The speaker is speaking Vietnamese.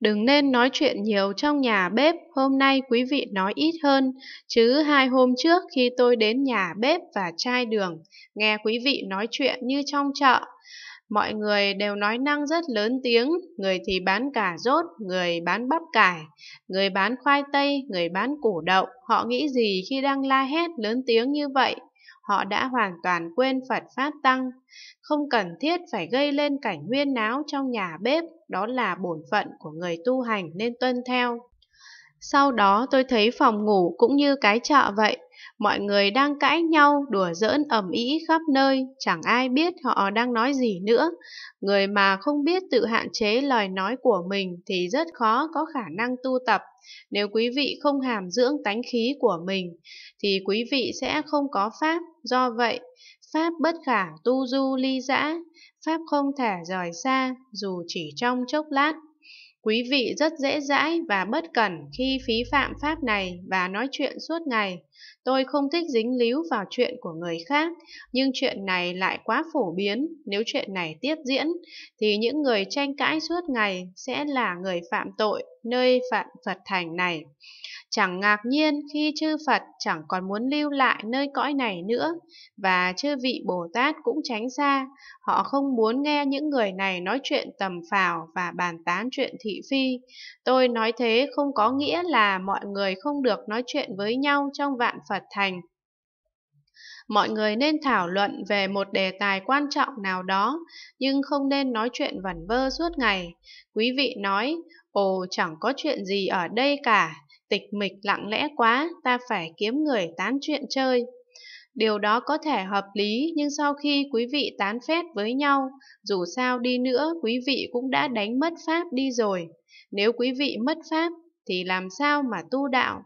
Đừng nên nói chuyện nhiều trong nhà bếp, hôm nay quý vị nói ít hơn, chứ hai hôm trước khi tôi đến nhà bếp và chai đường, nghe quý vị nói chuyện như trong chợ. Mọi người đều nói năng rất lớn tiếng, người thì bán cà rốt, người bán bắp cải, người bán khoai tây, người bán củ đậu. Họ nghĩ gì khi đang la hét lớn tiếng như vậy? họ đã hoàn toàn quên Phật Pháp Tăng, không cần thiết phải gây lên cảnh huyên náo trong nhà bếp, đó là bổn phận của người tu hành nên tuân theo. Sau đó tôi thấy phòng ngủ cũng như cái chợ vậy, Mọi người đang cãi nhau, đùa giỡn ầm ĩ khắp nơi, chẳng ai biết họ đang nói gì nữa. Người mà không biết tự hạn chế lời nói của mình thì rất khó có khả năng tu tập. Nếu quý vị không hàm dưỡng tánh khí của mình thì quý vị sẽ không có pháp. Do vậy, pháp bất khả tu du ly dã, pháp không thể rời xa dù chỉ trong chốc lát. Quý vị rất dễ dãi và bất cẩn khi phí phạm pháp này và nói chuyện suốt ngày. Tôi không thích dính líu vào chuyện của người khác, nhưng chuyện này lại quá phổ biến. Nếu chuyện này tiếp diễn, thì những người tranh cãi suốt ngày sẽ là người phạm tội nơi phạm Phật thành này. Chẳng ngạc nhiên khi chư Phật chẳng còn muốn lưu lại nơi cõi này nữa, và chư vị Bồ Tát cũng tránh xa. Họ không muốn nghe những người này nói chuyện tầm phào và bàn tán chuyện thị phi tôi nói thế không có nghĩa là mọi người không được nói chuyện với nhau trong vạn phật thành mọi người nên thảo luận về một đề tài quan trọng nào đó nhưng không nên nói chuyện vẩn vơ suốt ngày quý vị nói ồ chẳng có chuyện gì ở đây cả tịch mịch lặng lẽ quá ta phải kiếm người tán chuyện chơi Điều đó có thể hợp lý nhưng sau khi quý vị tán phét với nhau, dù sao đi nữa quý vị cũng đã đánh mất Pháp đi rồi. Nếu quý vị mất Pháp thì làm sao mà tu đạo?